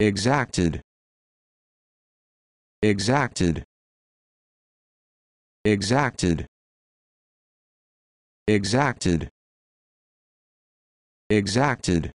exacted exacted exacted exacted exacted